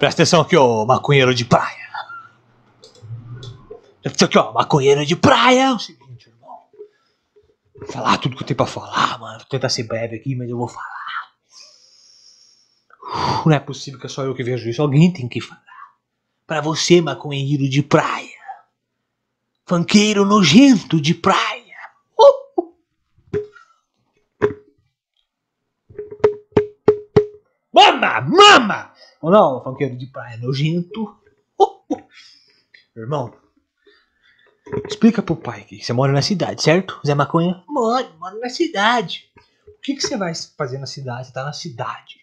Presta atenção aqui, ô maconheiro de praia. Presta atenção aqui, ó, maconheiro de praia. É o seguinte, irmão. Vou falar tudo que eu tenho pra falar, mano. Vou tentar ser breve aqui, mas eu vou falar. Não é possível que é só eu que vejo isso. Alguém tem que falar. Pra você, maconheiro de praia. Fanqueiro nojento de praia. Mama! Mama! Ou não, funkeiro de praia nojento. Uh, uh. Irmão, explica pro pai que você mora na cidade, certo? Zé Maconha? Moro, moro na cidade. O que, que você vai fazer na cidade? Você tá na cidade.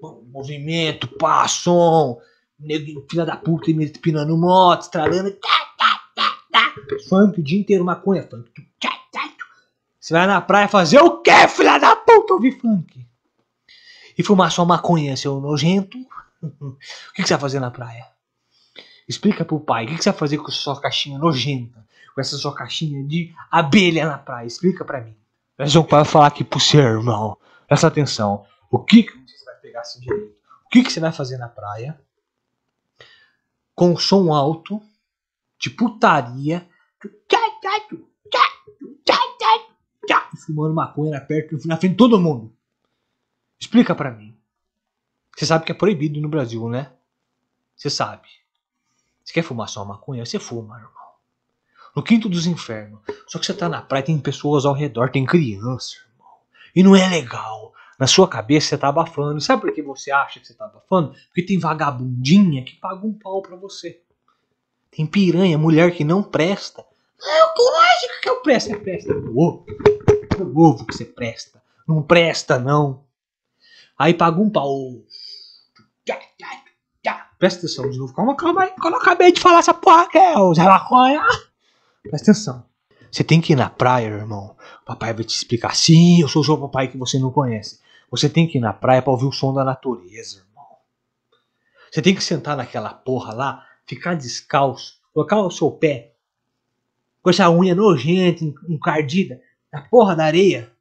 Bom, movimento, pá, filha da puta, pinando moto, estralando, tá, tá, tá, tá. Funk o dia inteiro, maconha, funk. Tá, tá. Você vai na praia fazer o quê, filha da puta? Ouvir funk. E fumar sua maconha, seu nojento o que, você vai fazer na praia? Explica pro pai, o que, você vai fazer com sua caixinha nojenta? Com essa sua caixinha de abelha na praia? Explica pra mim. Mas o pai vai falar aqui pro seu irmão. Presta atenção. O que, que você vai pegar assim direito? O que, que você vai fazer na praia? Com som alto, de putaria, fumando maconha perto, na frente de todo mundo. Explica pra mim. Você sabe que é proibido no Brasil, né? Você sabe. Você quer fumar só maconha? Você fuma, irmão. No quinto dos infernos. Só que você tá na praia, tem pessoas ao redor, tem criança, irmão. E não é legal. Na sua cabeça você tá abafando. Sabe por que você acha que você tá abafando? Porque tem vagabundinha que paga um pau pra você. Tem piranha, mulher que não presta. Não, é lógico que eu presto. Você presta pro ovo. Pro é ovo que você presta. Não presta, não. Aí paga um pau. Presta atenção de novo. Calma, calma aí. Quando eu acabei de falar essa porra que é, o Zé Laconha. Presta atenção. Você tem que ir na praia, irmão. O papai vai te explicar. Sim, eu sou o seu papai que você não conhece. Você tem que ir na praia pra ouvir o som da natureza, irmão. Você tem que sentar naquela porra lá, ficar descalço, colocar o seu pé com essa unha nojenta, encardida, na porra da areia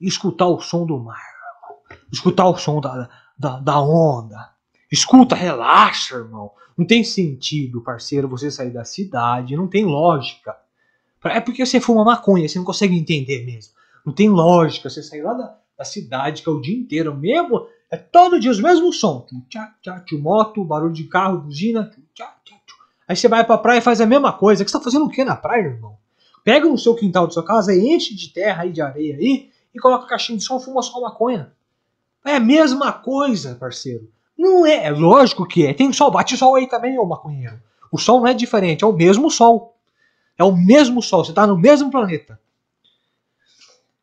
e escutar o som do mar, irmão. Escutar o som da, da, da onda. Escuta, relaxa, irmão. Não tem sentido, parceiro, você sair da cidade, não tem lógica. É porque você fuma maconha, você não consegue entender mesmo. Não tem lógica você sair lá da, da cidade, que é o dia inteiro mesmo, é todo dia os mesmos som Tchá, tchá, tchá, moto, barulho de carro, buzina. Tchá, tchá, tchá. Aí você vai pra praia e faz a mesma coisa. Que você tá fazendo o que na praia, irmão? Pega no seu quintal da sua casa, enche de terra e de areia aí e coloca caixinha de som e fuma só maconha. É a mesma coisa, parceiro. Não é, é lógico que é. Tem sol, bate sol aí também, ô maconheiro. O sol não é diferente, é o mesmo sol. É o mesmo sol, você está no mesmo planeta.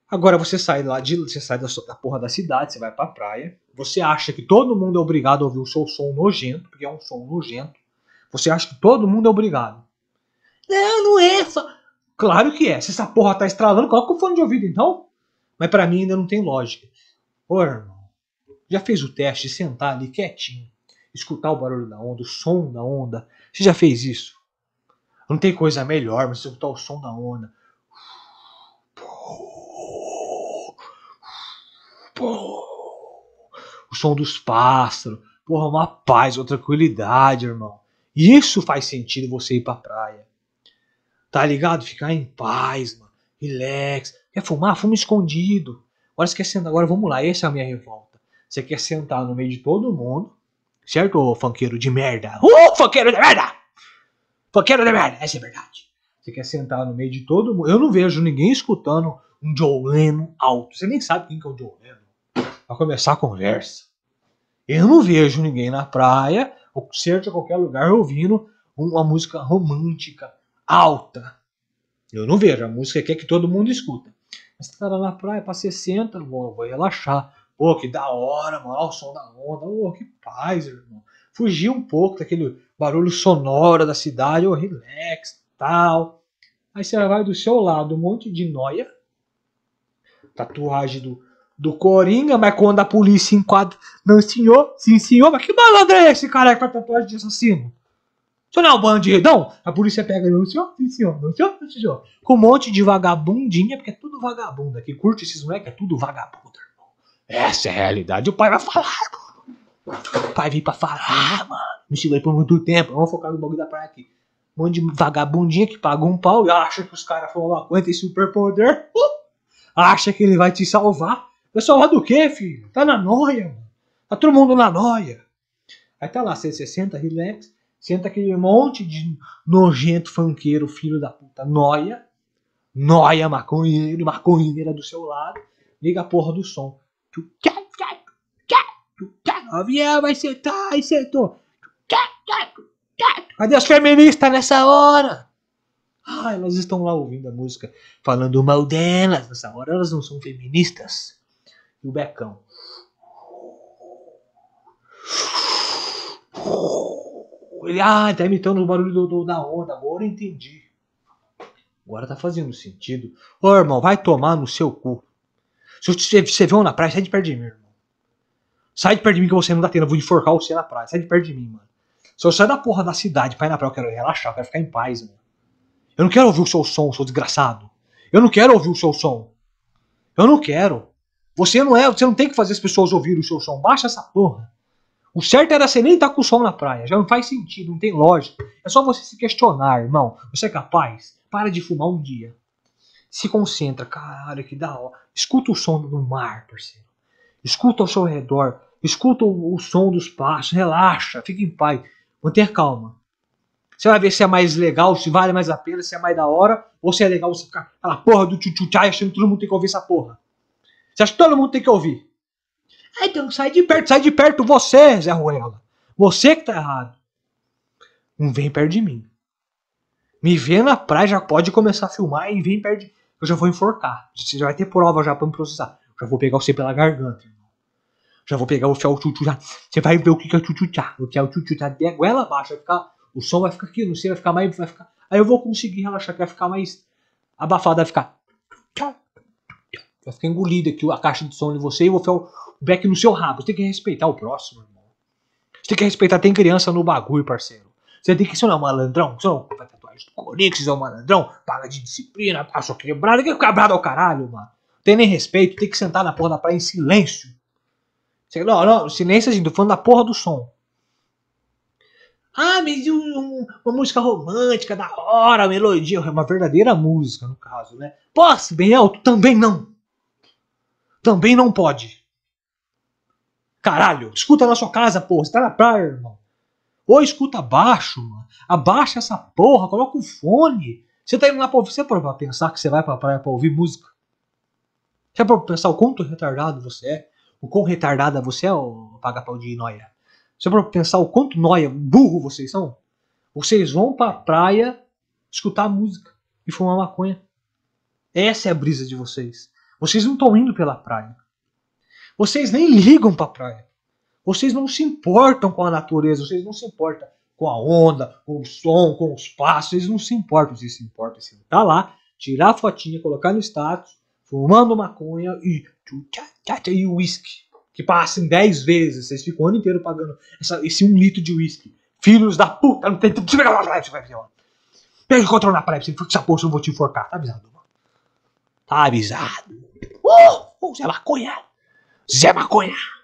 Agora você sai lá de, você sai da, da porra da cidade, você vai pra praia, você acha que todo mundo é obrigado a ouvir o seu som nojento, porque é um som nojento. Você acha que todo mundo é obrigado. Não, não é. Só... Claro que é. Se essa porra tá estralando, coloca o fone de ouvido então. Mas para mim ainda não tem lógica. Ô, irmão, já fez o teste de sentar ali quietinho, escutar o barulho da onda, o som da onda? Você já fez isso? Não tem coisa melhor mas escutar o som da onda. O som dos pássaros. Porra, uma paz, uma tranquilidade, irmão. Isso faz sentido você ir pra praia. Tá ligado? Ficar em paz, mano. Relax. Quer fumar? Fuma escondido. Agora esquecendo, agora vamos lá. Essa é a minha revolta. Você quer sentar no meio de todo mundo, certo, ô funkeiro de merda? Ô, uh, funkeiro de merda! Funkeiro de merda, essa é verdade. Você quer sentar no meio de todo mundo. Eu não vejo ninguém escutando um Joe Leno alto. Você nem sabe quem que é o Joe Leno. Pra começar a conversa. Eu não vejo ninguém na praia, ou certo em qualquer lugar, ouvindo uma música romântica alta. Eu não vejo. A música quer que todo mundo escuta. Mas, cara, na praia, pra 60, vou, vou relaxar. Pô, que da hora, mano. Olha o som da onda. Ô, que paz, irmão. Fugir um pouco daquele barulho sonoro da cidade. Ô, relax, tal. Aí você vai do seu lado um monte de noia. Tatuagem do, do Coringa, mas quando a polícia enquadra. Não, senhor, sim, senhor, mas que malandro é esse cara com a tatuagem de assassino? O senhor não é um bandidão? A polícia pega ele, senhor, sim, senhor, não, senhor, não, senhor. Com um monte de vagabundinha, porque é tudo vagabundo aqui. Curte esses moleques, é tudo vagabundo, essa é a realidade. O pai vai falar, O pai vem pra falar, mano. Me segurei por muito tempo. Vamos focar no bagulho da praia aqui. Um monte de vagabundinha que paga um pau e acha que os caras falam lá coisa tem superpoder. Uh! Acha que ele vai te salvar. Vai salvar do quê, filho? Tá na noia, mano. Tá todo mundo na noia. Aí tá lá, você, você senta, relax. Senta aquele monte de nojento fanqueiro, filho da puta, noia. Noia maconheiro, maconheira do seu lado. Liga a porra do som. Avião vai sentar e sentou. Cadê as feministas nessa hora? Ah, elas estão lá ouvindo a música, falando mal delas. Nessa hora elas não são feministas. E o becão. Ele, ah, tá imitando o barulho do, do, da onda. Agora eu entendi. Agora tá fazendo sentido. Ô, irmão, vai tomar no seu cu. Se você, vê um na praia, sai de perto de mim, irmão. Sai de perto de mim que você não dá tá tempo, eu vou enforcar você na praia. Sai de perto de mim, mano. Se eu sair da porra da cidade pra ir na praia, eu quero relaxar, eu quero ficar em paz, mano. Eu não quero ouvir o seu som, seu desgraçado. Eu não quero ouvir o seu som. Eu não quero. Você não é, você não tem que fazer as pessoas ouvirem o seu som. Baixa essa porra. O certo era você nem estar tá com o som na praia. Já não faz sentido, não tem lógica. É só você se questionar, irmão. Você é capaz? Para de fumar um dia. Se concentra, caralho, que da hora. Escuta o som do mar, parceiro. Escuta ao seu redor. Escuta o, o som dos passos. Relaxa, fica em paz. Mantenha calma. Você vai ver se é mais legal, se vale mais a pena, se é mais da hora, ou se é legal você ficar aquela porra do tchutchutchai achando que todo mundo tem que ouvir essa porra. Você acha que todo mundo tem que ouvir? É, então sai de perto, sai de perto você, Zé Ruela. Você que tá errado. Não vem perto de mim. Me vê na praia, já pode começar a filmar e vem perto de eu já vou enforcar. Você já vai ter prova já pra me processar. já vou pegar você pela garganta, irmão. Já vou pegar o tchau chuchu já. Você vai ver o que, é o chuchu já, O tchau tchutchu tchá de goela abaixo. Vai ficar, o som vai ficar aqui, não sei, vai ficar mais. Vai ficar, aí eu vou conseguir relaxar, que vai ficar mais abafado, vai ficar. vai ficar engolido aqui a caixa de som de você e vou ficar o back no seu rabo. Você tem que respeitar o próximo, irmão. Você tem que respeitar, tem criança no bagulho, parceiro. Você tem que ser é um malandrão, você não é mais do Corinthians, é o malandrão, paga de disciplina, passou quebrado, que cabrado ao é caralho, mano. Tem nem respeito, tem que sentar na porra da praia em silêncio. Não, não, silêncio assim, tô falando da porra do som. Ah, mas um, uma música romântica, da hora, melodia, uma verdadeira música, no caso, né? Posso, Bem alto? também não. Também não pode. Caralho, escuta na sua casa, porra, você tá na praia, irmão. Ou escuta abaixo, mano. Abaixa essa porra, coloca o um fone. Você tá indo lá pra ouvir. Você é pra pensar que você vai pra praia pra ouvir música? Você é pra pensar o quanto retardado você é? O quão retardada você é, ô paga pau de noia? Você é pra pensar o quanto noia, burro vocês são? Vocês vão pra praia escutar música e fumar maconha. Essa é a brisa de vocês. Vocês não estão indo pela praia. Vocês nem ligam pra praia. Vocês não se importam com a natureza, vocês não se importam com a onda, com o som, com os passos, vocês não se importam, vocês se importam se tá lá, tirar a fotinha, colocar no status, fumando maconha e e uísque. Que em 10 vezes, vocês ficam o ano inteiro pagando essa, esse 1 um litro de uísque. Filhos da puta, não tem tempo. de pega na praia, você vai ver, Pega o controle na praia, você fica essa porra, eu vou te enforcar. Tá avisado, mano. Tá avisado. Uh, uh, Zé Maconha! Zé Maconha!